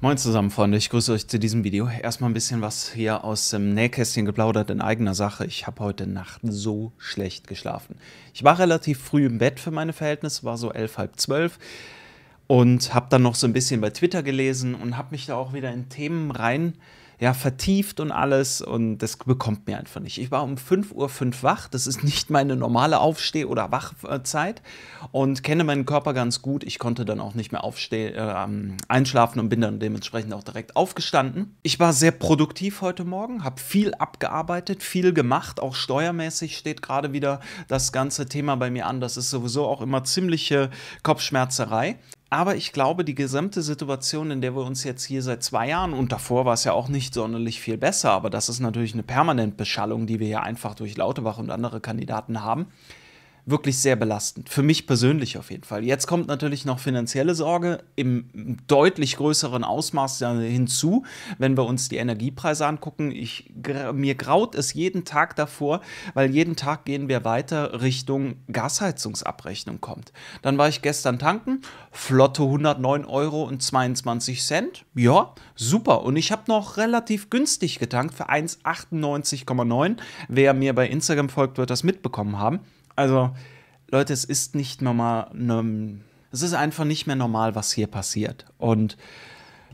Moin zusammen, Freunde. Ich grüße euch zu diesem Video. Erstmal ein bisschen was hier aus dem Nähkästchen geplaudert in eigener Sache. Ich habe heute Nacht so schlecht geschlafen. Ich war relativ früh im Bett für meine Verhältnisse, war so elf, halb zwölf. Und habe dann noch so ein bisschen bei Twitter gelesen und habe mich da auch wieder in Themen rein ja, vertieft und alles und das bekommt mir einfach nicht. Ich war um 5.05 Uhr wach, das ist nicht meine normale Aufsteh- oder Wachzeit und kenne meinen Körper ganz gut. Ich konnte dann auch nicht mehr aufstehen, äh, ähm, einschlafen und bin dann dementsprechend auch direkt aufgestanden. Ich war sehr produktiv heute Morgen, habe viel abgearbeitet, viel gemacht, auch steuermäßig steht gerade wieder das ganze Thema bei mir an. Das ist sowieso auch immer ziemliche Kopfschmerzerei. Aber ich glaube, die gesamte Situation, in der wir uns jetzt hier seit zwei Jahren und davor war es ja auch nicht sonderlich viel besser, aber das ist natürlich eine Permanentbeschallung, die wir hier einfach durch Lauterbach und andere Kandidaten haben, wirklich sehr belastend. Für mich persönlich auf jeden Fall. Jetzt kommt natürlich noch finanzielle Sorge im deutlich größeren Ausmaß hinzu, wenn wir uns die Energiepreise angucken. Ich, mir graut es jeden Tag davor, weil jeden Tag gehen wir weiter Richtung Gasheizungsabrechnung kommt. Dann war ich gestern tanken, flotte 109 Euro und 22 Cent. Ja, super. Und ich habe noch relativ günstig getankt für 1,98,9. Wer mir bei Instagram folgt, wird das mitbekommen haben. Also, Leute, es ist nicht normal. Ne, es ist einfach nicht mehr normal, was hier passiert. Und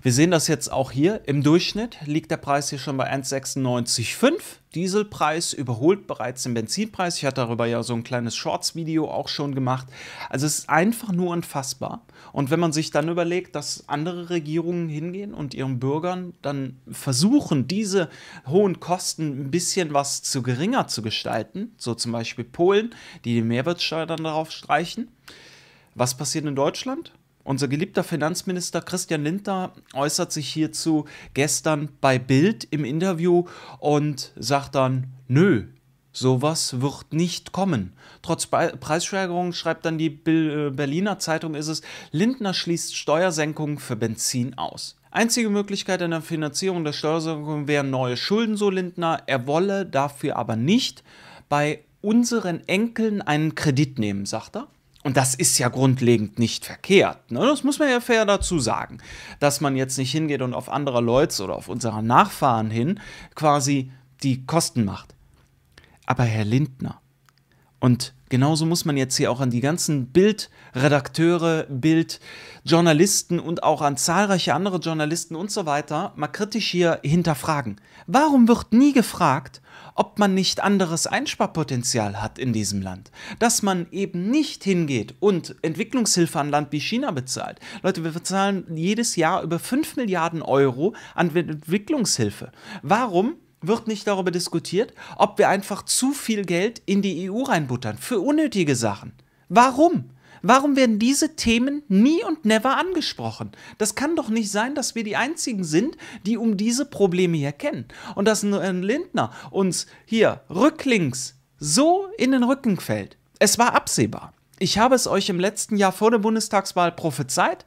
wir sehen das jetzt auch hier. Im Durchschnitt liegt der Preis hier schon bei 1,96,5. Dieselpreis überholt bereits den Benzinpreis. Ich hatte darüber ja so ein kleines Shorts-Video auch schon gemacht. Also es ist einfach nur unfassbar. Und wenn man sich dann überlegt, dass andere Regierungen hingehen und ihren Bürgern dann versuchen, diese hohen Kosten ein bisschen was zu geringer zu gestalten, so zum Beispiel Polen, die die Mehrwertsteuer dann darauf streichen. Was passiert in Deutschland? Unser geliebter Finanzminister Christian Lindner äußert sich hierzu gestern bei Bild im Interview und sagt dann, nö, Sowas wird nicht kommen. Trotz Be Preissteigerungen schreibt dann die äh, Berliner Zeitung ist es, Lindner schließt Steuersenkungen für Benzin aus. Einzige Möglichkeit einer Finanzierung der Steuersenkung wären neue Schulden, so Lindner. Er wolle dafür aber nicht bei unseren Enkeln einen Kredit nehmen, sagt er. Und das ist ja grundlegend nicht verkehrt. Ne? Das muss man ja fair dazu sagen. Dass man jetzt nicht hingeht und auf andere Leute oder auf unsere Nachfahren hin quasi die Kosten macht. Aber Herr Lindner, und genauso muss man jetzt hier auch an die ganzen Bildredakteure, Bildjournalisten und auch an zahlreiche andere Journalisten und so weiter mal kritisch hier hinterfragen. Warum wird nie gefragt, ob man nicht anderes Einsparpotenzial hat in diesem Land? Dass man eben nicht hingeht und Entwicklungshilfe an Land wie China bezahlt. Leute, wir bezahlen jedes Jahr über 5 Milliarden Euro an Entwicklungshilfe. Warum wird nicht darüber diskutiert, ob wir einfach zu viel Geld in die EU reinbuttern für unnötige Sachen. Warum? Warum werden diese Themen nie und never angesprochen? Das kann doch nicht sein, dass wir die Einzigen sind, die um diese Probleme hier kennen. Und dass ein Lindner uns hier rücklings so in den Rücken fällt. Es war absehbar. Ich habe es euch im letzten Jahr vor der Bundestagswahl prophezeit.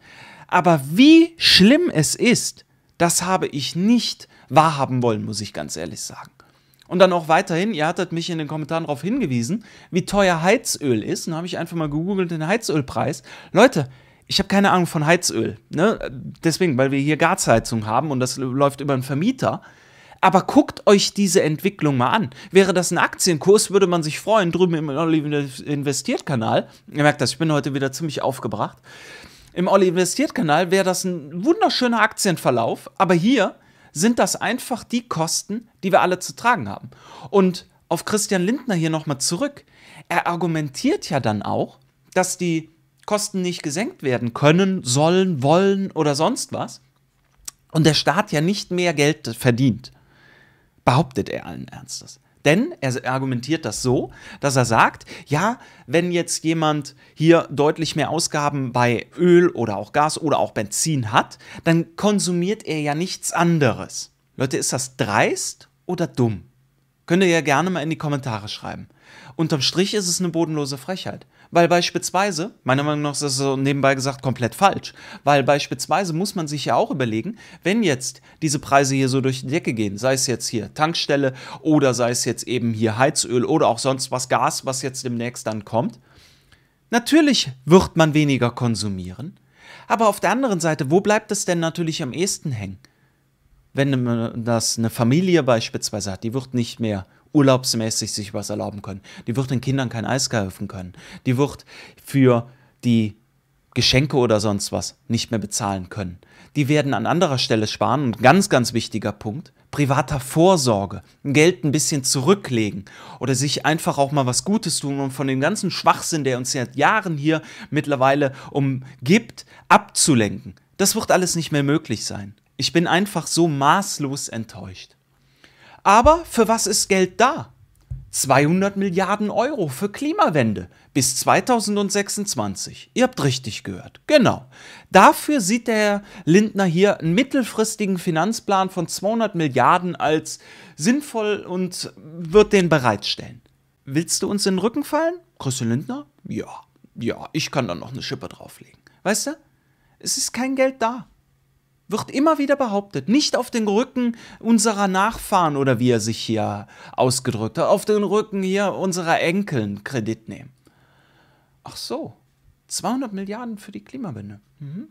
Aber wie schlimm es ist, das habe ich nicht wahrhaben wollen, muss ich ganz ehrlich sagen. Und dann auch weiterhin, ihr hattet mich in den Kommentaren darauf hingewiesen, wie teuer Heizöl ist. Und habe ich einfach mal gegoogelt den Heizölpreis. Leute, ich habe keine Ahnung von Heizöl. Ne? Deswegen, weil wir hier Gasheizung haben und das läuft über einen Vermieter. Aber guckt euch diese Entwicklung mal an. Wäre das ein Aktienkurs, würde man sich freuen, drüben im Olive Investiert-Kanal. Ihr merkt das, ich bin heute wieder ziemlich aufgebracht. Im Olli investiert Kanal wäre das ein wunderschöner Aktienverlauf, aber hier sind das einfach die Kosten, die wir alle zu tragen haben. Und auf Christian Lindner hier nochmal zurück. Er argumentiert ja dann auch, dass die Kosten nicht gesenkt werden können, sollen, wollen oder sonst was. Und der Staat ja nicht mehr Geld verdient. Behauptet er allen Ernstes. Denn er argumentiert das so, dass er sagt, ja, wenn jetzt jemand hier deutlich mehr Ausgaben bei Öl oder auch Gas oder auch Benzin hat, dann konsumiert er ja nichts anderes. Leute, ist das dreist oder dumm? Könnt ihr ja gerne mal in die Kommentare schreiben. Unterm Strich ist es eine bodenlose Frechheit. Weil beispielsweise, meiner Meinung nach ist das so nebenbei gesagt komplett falsch, weil beispielsweise muss man sich ja auch überlegen, wenn jetzt diese Preise hier so durch die Decke gehen, sei es jetzt hier Tankstelle oder sei es jetzt eben hier Heizöl oder auch sonst was Gas, was jetzt demnächst dann kommt, natürlich wird man weniger konsumieren. Aber auf der anderen Seite, wo bleibt es denn natürlich am ehesten hängen? wenn das eine Familie beispielsweise hat, die wird nicht mehr urlaubsmäßig sich was erlauben können. Die wird den Kindern kein Eis kaufen können. Die wird für die Geschenke oder sonst was nicht mehr bezahlen können. Die werden an anderer Stelle sparen und ganz, ganz wichtiger Punkt, privater Vorsorge, Geld ein bisschen zurücklegen oder sich einfach auch mal was Gutes tun um von dem ganzen Schwachsinn, der uns seit Jahren hier mittlerweile umgibt, abzulenken. Das wird alles nicht mehr möglich sein. Ich bin einfach so maßlos enttäuscht. Aber für was ist Geld da? 200 Milliarden Euro für Klimawende bis 2026. Ihr habt richtig gehört. Genau. Dafür sieht der Herr Lindner hier einen mittelfristigen Finanzplan von 200 Milliarden als sinnvoll und wird den bereitstellen. Willst du uns in den Rücken fallen? Christian Lindner? Ja, ja, ich kann da noch eine Schippe drauflegen. Weißt du? Es ist kein Geld da wird immer wieder behauptet, nicht auf den Rücken unserer Nachfahren oder wie er sich hier ausgedrückt hat, auf den Rücken hier unserer Enkeln Kredit nehmen. Ach so, 200 Milliarden für die Klimawende. Mhm.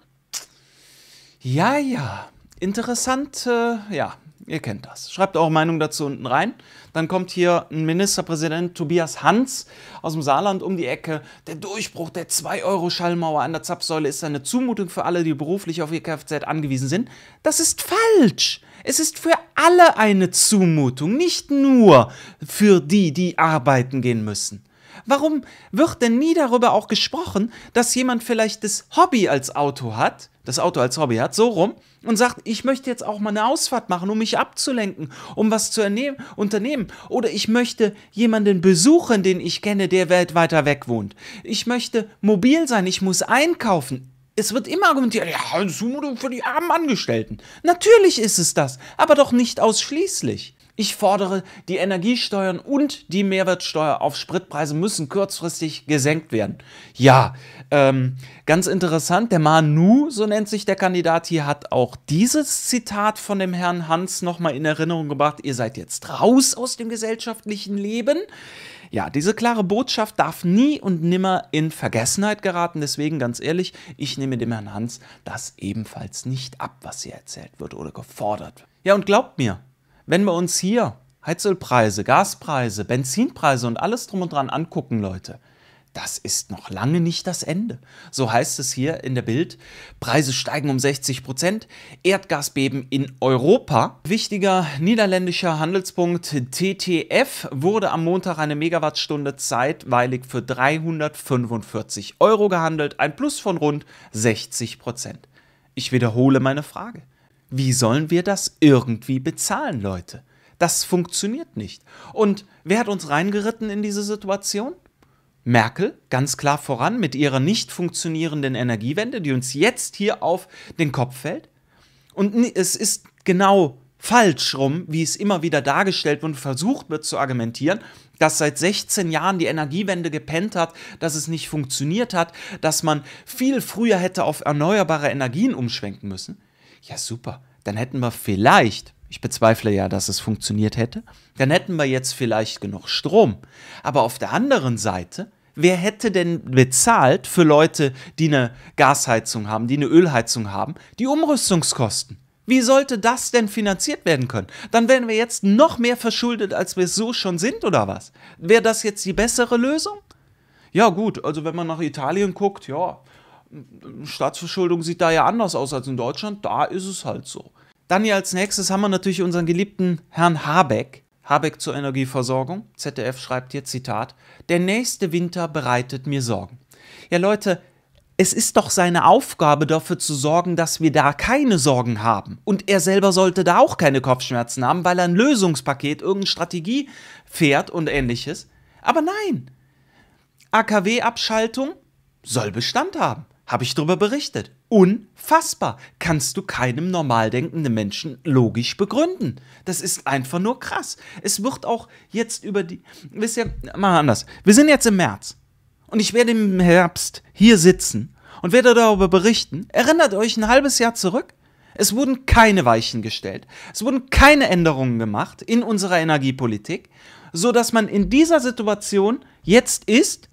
Ja, ja, interessant, äh, ja, Ihr kennt das. Schreibt eure Meinung dazu unten rein. Dann kommt hier ein Ministerpräsident Tobias Hans aus dem Saarland um die Ecke. Der Durchbruch der 2-Euro-Schallmauer an der Zapfsäule ist eine Zumutung für alle, die beruflich auf ihr Kfz angewiesen sind. Das ist falsch. Es ist für alle eine Zumutung, nicht nur für die, die arbeiten gehen müssen. Warum wird denn nie darüber auch gesprochen, dass jemand vielleicht das Hobby als Auto hat, das Auto als Hobby hat, so rum, und sagt, ich möchte jetzt auch mal eine Ausfahrt machen, um mich abzulenken, um was zu unternehmen. Oder ich möchte jemanden besuchen, den ich kenne, der weltweiter weg wohnt. Ich möchte mobil sein, ich muss einkaufen. Es wird immer argumentiert, ja, Zumutung für die armen Angestellten. Natürlich ist es das, aber doch nicht ausschließlich. Ich fordere, die Energiesteuern und die Mehrwertsteuer auf Spritpreise müssen kurzfristig gesenkt werden. Ja, ähm, ganz interessant, der Manu, so nennt sich der Kandidat hier, hat auch dieses Zitat von dem Herrn Hans nochmal in Erinnerung gebracht. Ihr seid jetzt raus aus dem gesellschaftlichen Leben. Ja, diese klare Botschaft darf nie und nimmer in Vergessenheit geraten. Deswegen ganz ehrlich, ich nehme dem Herrn Hans das ebenfalls nicht ab, was hier erzählt wird oder gefordert. Ja, und glaubt mir, wenn wir uns hier Heizölpreise, Gaspreise, Benzinpreise und alles drum und dran angucken, Leute, das ist noch lange nicht das Ende. So heißt es hier in der Bild. Preise steigen um 60 Prozent. Erdgasbeben in Europa. Wichtiger niederländischer Handelspunkt TTF wurde am Montag eine Megawattstunde zeitweilig für 345 Euro gehandelt. Ein Plus von rund 60 Prozent. Ich wiederhole meine Frage. Wie sollen wir das irgendwie bezahlen, Leute? Das funktioniert nicht. Und wer hat uns reingeritten in diese Situation? Merkel ganz klar voran mit ihrer nicht funktionierenden Energiewende, die uns jetzt hier auf den Kopf fällt. Und es ist genau falsch rum, wie es immer wieder dargestellt wird und versucht wird zu argumentieren, dass seit 16 Jahren die Energiewende gepennt hat, dass es nicht funktioniert hat, dass man viel früher hätte auf erneuerbare Energien umschwenken müssen ja super, dann hätten wir vielleicht, ich bezweifle ja, dass es funktioniert hätte, dann hätten wir jetzt vielleicht genug Strom. Aber auf der anderen Seite, wer hätte denn bezahlt für Leute, die eine Gasheizung haben, die eine Ölheizung haben, die Umrüstungskosten? Wie sollte das denn finanziert werden können? Dann wären wir jetzt noch mehr verschuldet, als wir es so schon sind, oder was? Wäre das jetzt die bessere Lösung? Ja, gut, also wenn man nach Italien guckt, ja, Staatsverschuldung sieht da ja anders aus als in Deutschland, da ist es halt so. Dann hier als nächstes haben wir natürlich unseren geliebten Herrn Habeck. Habeck zur Energieversorgung. ZDF schreibt hier Zitat: Der nächste Winter bereitet mir Sorgen. Ja, Leute, es ist doch seine Aufgabe, dafür zu sorgen, dass wir da keine Sorgen haben. Und er selber sollte da auch keine Kopfschmerzen haben, weil er ein Lösungspaket, irgendeine Strategie fährt und ähnliches. Aber nein! AKW-Abschaltung soll Bestand haben habe ich darüber berichtet. Unfassbar. Kannst du keinem normal denkenden Menschen logisch begründen. Das ist einfach nur krass. Es wird auch jetzt über die. Wisst ihr, mal anders. Wir sind jetzt im März. Und ich werde im Herbst hier sitzen und werde darüber berichten. Erinnert euch ein halbes Jahr zurück? Es wurden keine Weichen gestellt. Es wurden keine Änderungen gemacht in unserer Energiepolitik, sodass man in dieser Situation jetzt ist,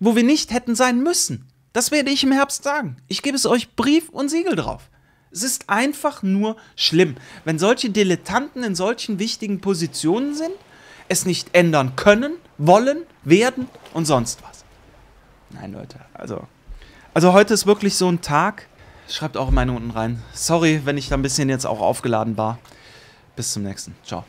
wo wir nicht hätten sein müssen. Das werde ich im Herbst sagen. Ich gebe es euch Brief und Siegel drauf. Es ist einfach nur schlimm, wenn solche Dilettanten in solchen wichtigen Positionen sind, es nicht ändern können, wollen, werden und sonst was. Nein, Leute, also, also heute ist wirklich so ein Tag. Schreibt auch meine unten rein. Sorry, wenn ich da ein bisschen jetzt auch aufgeladen war. Bis zum nächsten. Ciao.